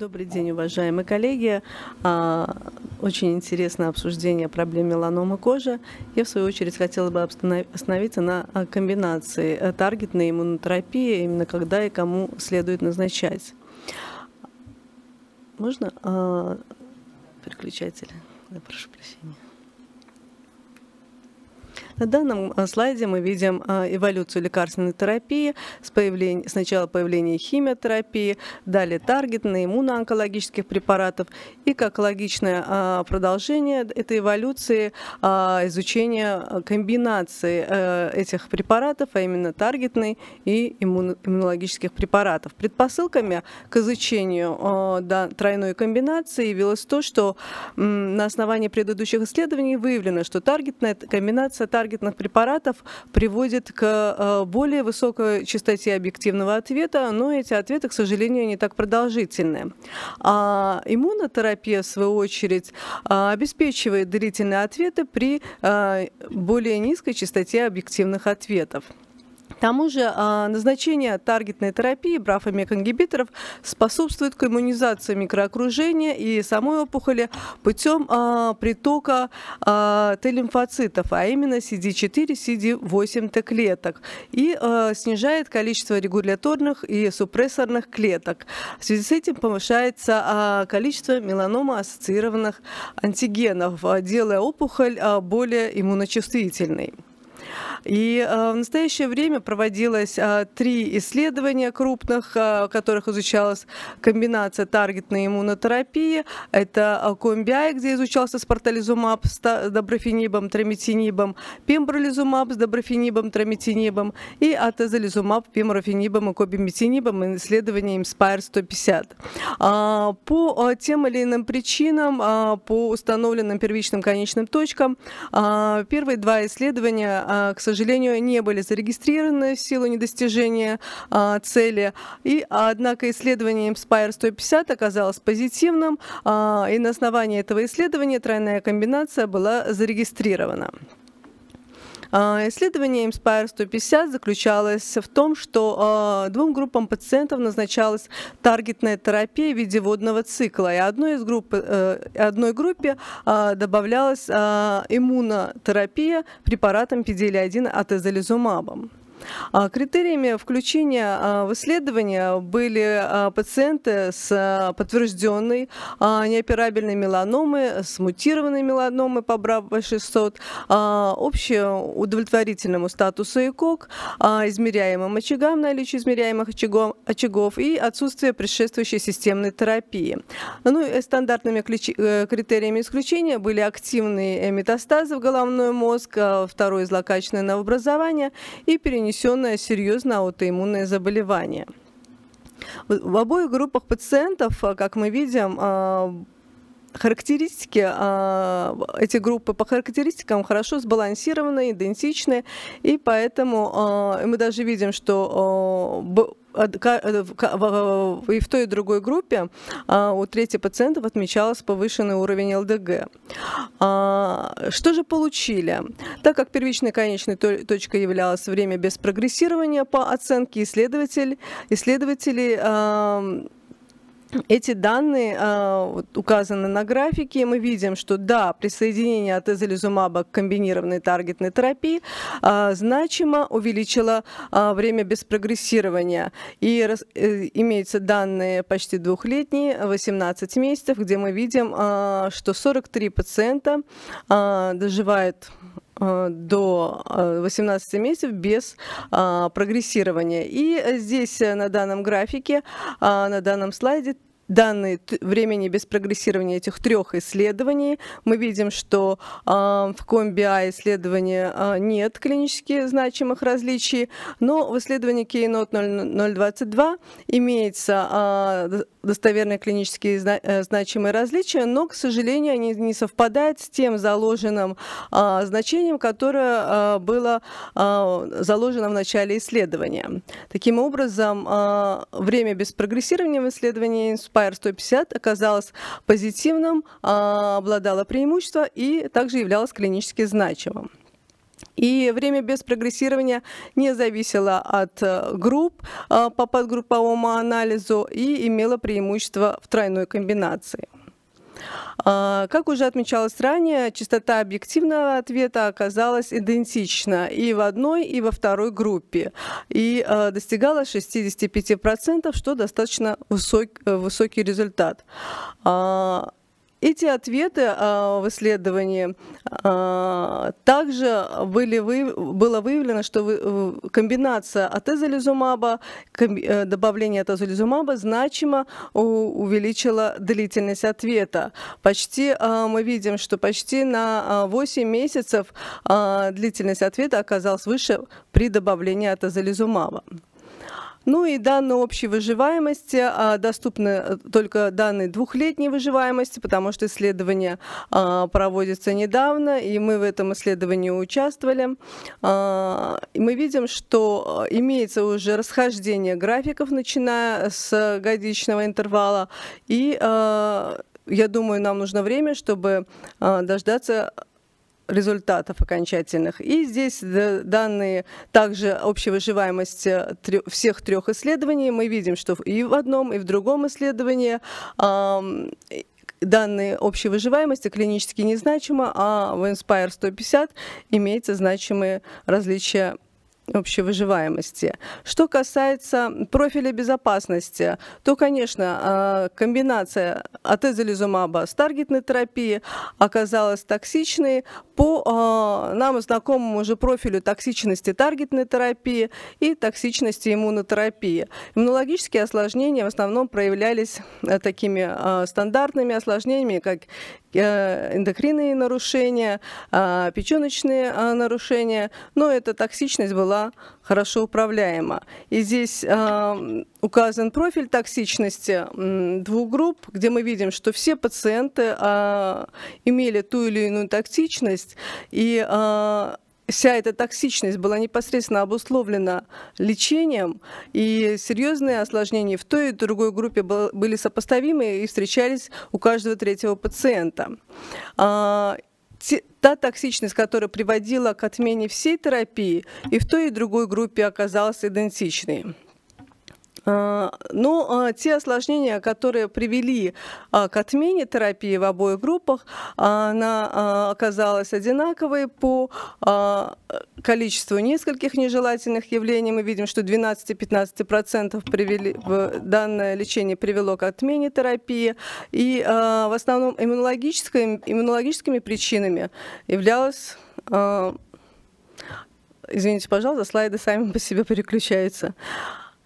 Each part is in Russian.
Добрый день, уважаемые коллеги. А, очень интересное обсуждение проблем меланомы кожи. Я, в свою очередь, хотела бы остановиться на а, комбинации э, таргетной иммунотерапии, именно когда и кому следует назначать. Можно а, переключатель? Да, прошу прощения. На данном а, слайде мы видим а, эволюцию лекарственной терапии, с появления, сначала появление химиотерапии, далее таргетные иммуноонкологических препаратов и как логичное а, продолжение этой эволюции изучение комбинации э, этих препаратов, а именно таргетной и иммунологических препаратов. Предпосылками к изучению тройной комбинации явилось то, что на основании предыдущих исследований выявлено, что таргетная комбинация таргетной таргетных препаратов приводит к э, более высокой частоте объективного ответа, но эти ответы, к сожалению, не так продолжительны. А иммунотерапия, в свою очередь, а, обеспечивает длительные ответы при э, более низкой частоте объективных ответов. К тому же а, назначение таргетной терапии брафомеконгибиторов способствует к иммунизации микроокружения и самой опухоли путем а, притока а, Т-лимфоцитов, а именно CD4, CD8 Т-клеток, и снижает количество регуляторных и супрессорных клеток. В связи с этим повышается количество меланома-ассоциированных антигенов, делая опухоль более иммуночувствительной. И э, в настоящее время проводилось э, три исследования крупных, э, в которых изучалась комбинация таргетной иммунотерапии. Это Комбиай, где изучался спортализумаб с доброфенибом, трамитинибом, пембролизумаб с доброфенибом, трамитинибом и атезолизумаб, пемрофенибом и кобиметинибом и исследование Inspire 150. А, по тем или иным причинам, по установленным первичным конечным точкам, первые два исследования а, к сожалению, не были зарегистрированы в силу недостижения а, цели. И, однако исследование Inspire 150 оказалось позитивным, а, и на основании этого исследования тройная комбинация была зарегистрирована. А, исследование Inspire 150 заключалось в том, что а, двум группам пациентов назначалась таргетная терапия в виде водного цикла, и одной, из групп, э, одной группе а, добавлялась иммунотерапия препаратом PDL-1 от атезолизумабом. А, критериями включения а, в исследование были а, пациенты с подтвержденной неоперабельной меланомой, с мутированной меланомой по БРАВ-600, общеудовлетворительному статусу ИКОК, измеряемым очагам, наличие измеряемых очагов, очагов и отсутствие предшествующей системной терапии. Ну стандартными э, критериями исключения были активные метастазы в головной мозг, второе злокачественное новообразование и перенесение перенесенное серьезное аутоиммунное заболевание. В обоих группах пациентов, а, как мы видим, а, характеристики, а, эти группы по характеристикам хорошо сбалансированы, идентичны, и поэтому мы даже видим, что Э, э, и в той и другой группе а, у трети пациентов отмечалось повышенный уровень ЛДГ. А, что же получили? Так как первичной конечной точкой являлось время без прогрессирования, по оценке исследователей, исследователей эти данные а, вот, указаны на графике. Мы видим, что да, присоединение от изолизумаба к комбинированной таргетной терапии а, значимо увеличило а, время прогрессирования. И раз, э, имеются данные почти двухлетние, 18 месяцев, где мы видим, а, что 43 пациента а, доживают Э, до 18 э, месяцев без а, прогрессирования. И э, здесь на данном графике, а, на данном слайде данные времени без прогрессирования этих трех исследований, мы видим, что э, в CombI а исследования э, нет клинически значимых различий, но в исследовании Keynote 0022 имеется э, достоверные клинические зна э, значимые различия, но, к сожалению, они не совпадают с тем заложенным а, значением, которое а, было а, заложено в начале исследования. Таким образом, время без прогрессирования в исследовании инсупа Spire 150 оказалась позитивным, а, обладала преимуществом и также являлась клинически значимым. И время без прогрессирования не зависело от э, групп а, по подгрупповому анализу и имело преимущество в тройной комбинации. А, как уже отмечалось ранее, частота объективного ответа оказалась идентична и в одной, и во второй группе, и а, достигала 65%, что достаточно э, высокий результат. А, эти ответы а, в исследовании а, также были, было выявлено, что комбинация атезолизумаба, э, добавление атезолизумаба значимо увеличила длительность ответа. Почти а, мы видим, что почти на 8 месяцев длительность ответа оказалась выше при добавлении атезолизумаба. Ну и данные общей выживаемости а, доступны э, только данные двухлетней выживаемости, потому что исследование а, проводится недавно, и мы в этом исследовании участвовали. А, мы видим, что э, имеется уже расхождение графиков, начиная с годичного интервала, и э, я думаю, нам нужно время, чтобы дождаться результатов окончательных. И здесь данные также общей выживаемости всех трех исследований. Мы видим, что и в одном, и в другом исследовании данные общей выживаемости клинически незначимо, а в Inspire 150 имеется значимые различия общей выживаемости. Что касается профиля безопасности, то, конечно, а, комбинация атезолизумаба с таргетной терапией оказалась токсичной по а, нам знакомому уже профилю токсичности таргетной терапии и токсичности иммунотерапии. Иммунологические осложнения в основном проявлялись э, такими а, стандартными осложнениями, как э, эндокринные нарушения, печеночные нарушения, но эта токсичность была хорошо управляема. И здесь э, указан профиль токсичности двух групп, где мы видим, что все пациенты э, имели ту или иную токсичность, и э, вся эта токсичность была непосредственно обусловлена лечением, и серьезные осложнения в той и другой группе были сопоставимы и встречались у каждого третьего пациента та токсичность, которая приводила к отмене всей терапии, и в той и другой группе оказалась идентичной. А, Но ну, а, те осложнения, которые привели а, к отмене терапии в обоих группах, она оказалась одинаковой по количеству нескольких нежелательных явлений. Мы видим, что 12-15% привели, данное лечение привело к отмене терапии. И в основном иммунологическими, иммунологическими причинами являлось Извините, пожалуйста, слайды сами по себе переключаются.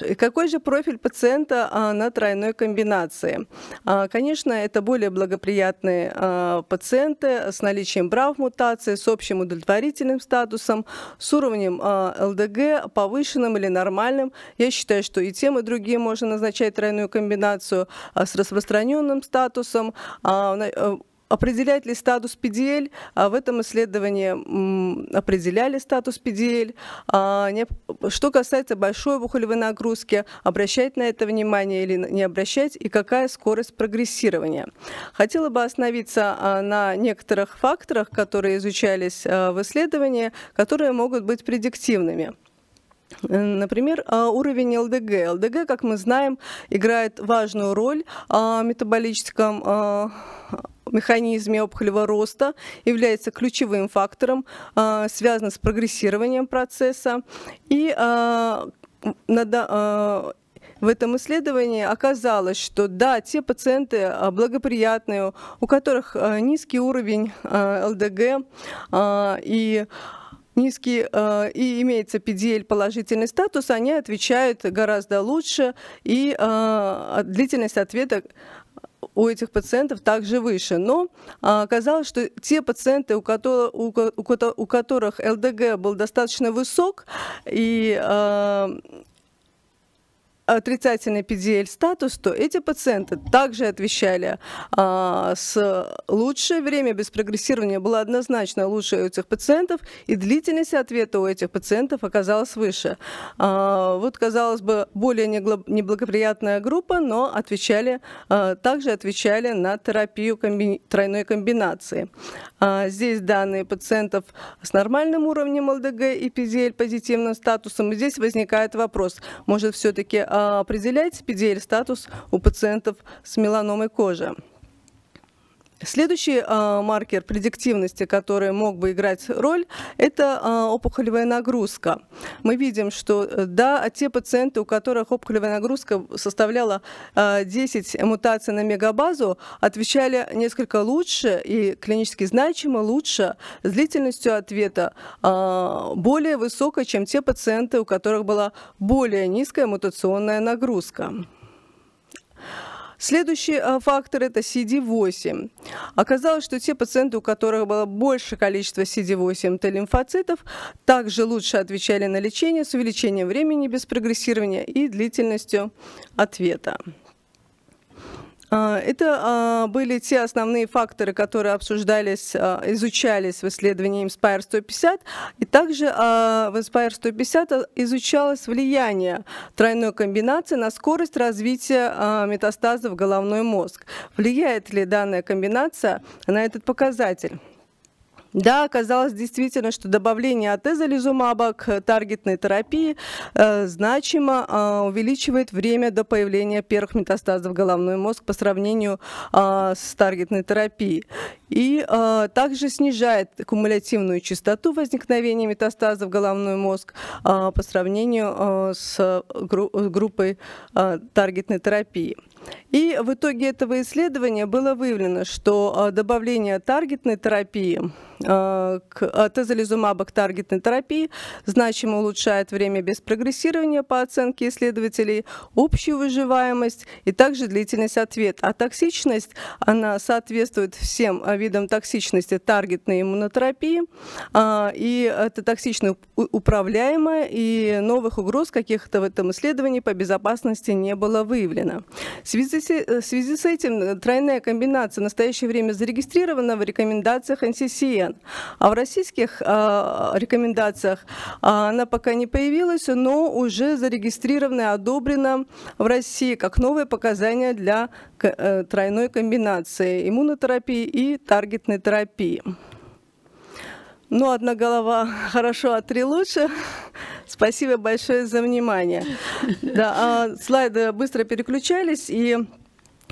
Э, какой же профиль пациента а, на тройной комбинации? А, конечно, это более благоприятные а, пациенты с наличием брав мутации, с общим удовлетворительным статусом, с уровнем ЛДГ повышенным или нормальным. Я считаю, что и тем, и другие можно назначать тройную комбинацию с распространенным статусом э, Определяет ли статус PDL? А в этом исследовании определяли статус PDL. А, что касается большой опухолевой нагрузки, обращать на это внимание или не обращать, и какая скорость прогрессирования. Хотела бы остановиться а, на некоторых факторах, которые изучались в исследовании, которые могут быть предиктивными. Например, уровень ЛДГ. ЛДГ, как мы знаем, играет важную роль в метаболическом механизме опухолевого роста, является ключевым фактором, а, связано с прогрессированием процесса. И а, надо, а, в этом исследовании оказалось, что да, те пациенты благоприятные, у которых низкий уровень ЛДГ и низкий и имеется PDL положительный статус, они отвечают гораздо лучше, и длительность ответа у этих пациентов также выше. Но а, оказалось, что те пациенты, у которых, у которых ЛДГ был достаточно высок, и а, отрицательный PDL-статус, то эти пациенты также отвечали а, с лучшее время без прогрессирования было однозначно лучше у этих пациентов, и длительность ответа у этих пациентов оказалась выше. А, вот, казалось бы, более неблагоприятная группа, но отвечали, а, также отвечали на терапию комби тройной комбинации. А, здесь данные пациентов с нормальным уровнем ЛДГ и PDL позитивным статусом, и здесь возникает вопрос, может все-таки а, определяет спидель статус у пациентов с меланомой кожи. Следующий э, маркер предиктивности, который мог бы играть роль, это э, опухолевая нагрузка. Мы видим, что э, да, те пациенты, у которых опухолевая нагрузка составляла э, а, 10 мутаций на мегабазу, отвечали несколько лучше и клинически значимо лучше с длительностью ответа э, более высокой, чем те пациенты, у которых была более низкая мутационная нагрузка. Следующий э, фактор – это CD8. Оказалось, что те пациенты, у которых было больше количества CD8 Т-лимфоцитов, также лучше отвечали на лечение с увеличением времени без прогрессирования и длительностью ответа. А, это а, были те основные факторы, которые обсуждались, а, изучались в исследовании Inspire 150. И также в Inspire 150 изучалось влияние тройной комбинации на скорость развития метастазов в головной мозг. Влияет ли данная комбинация на этот показатель? Да, оказалось действительно, что добавление атезолизумаба к э, таргетной терапии э, значимо э, увеличивает время до появления первых метастазов в головной мозг по сравнению э, с таргетной терапией и э, также снижает кумулятивную частоту возникновения метастазов в головной мозг э, по сравнению э, с гру группой э, таргетной терапии. И в итоге этого исследования было выявлено, что э, добавление таргетной терапии э, к э, тезолизумаба к таргетной терапии значимо улучшает время без прогрессирования по оценке исследователей, общую выживаемость и также длительность ответа. А токсичность, она соответствует всем видом токсичности таргетной иммунотерапии. А, и это токсично управляемо, и новых угроз каких-то в этом исследовании по безопасности не было выявлено. В связи, с э, этим э, тройная комбинация в настоящее время зарегистрирована в рекомендациях NCCN, а в российских а, рекомендациях а, она пока не появилась, но уже зарегистрирована и одобрена в России как новое показание для Э, тройной комбинации иммунотерапии и таргетной терапии. Ну, одна голова хорошо, а три лучше. Спасибо большое за внимание. Да, а, слайды быстро переключались и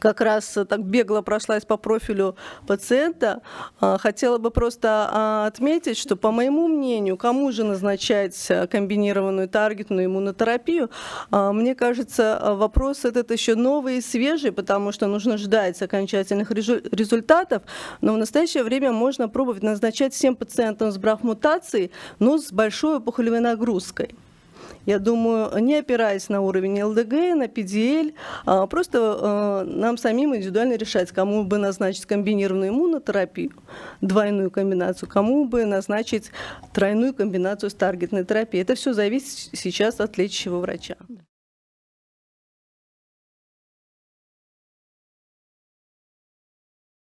как раз э, так бегло прошлась по профилю пациента. А, хотела бы просто а, отметить, что, по моему мнению, кому же назначать э, комбинированную таргетную иммунотерапию, а, мне кажется, э, вопрос этот еще новый и свежий, потому что нужно ждать окончательных результатов, но в настоящее время можно пробовать назначать всем пациентам с брахмутацией, но с большой опухолевой нагрузкой я думаю, не опираясь на уровень ЛДГ, на ПДЛ, а просто э, нам самим индивидуально решать, кому бы назначить комбинированную иммунотерапию, двойную комбинацию, кому бы назначить тройную комбинацию с таргетной терапией. Это все зависит сейчас от лечащего врача.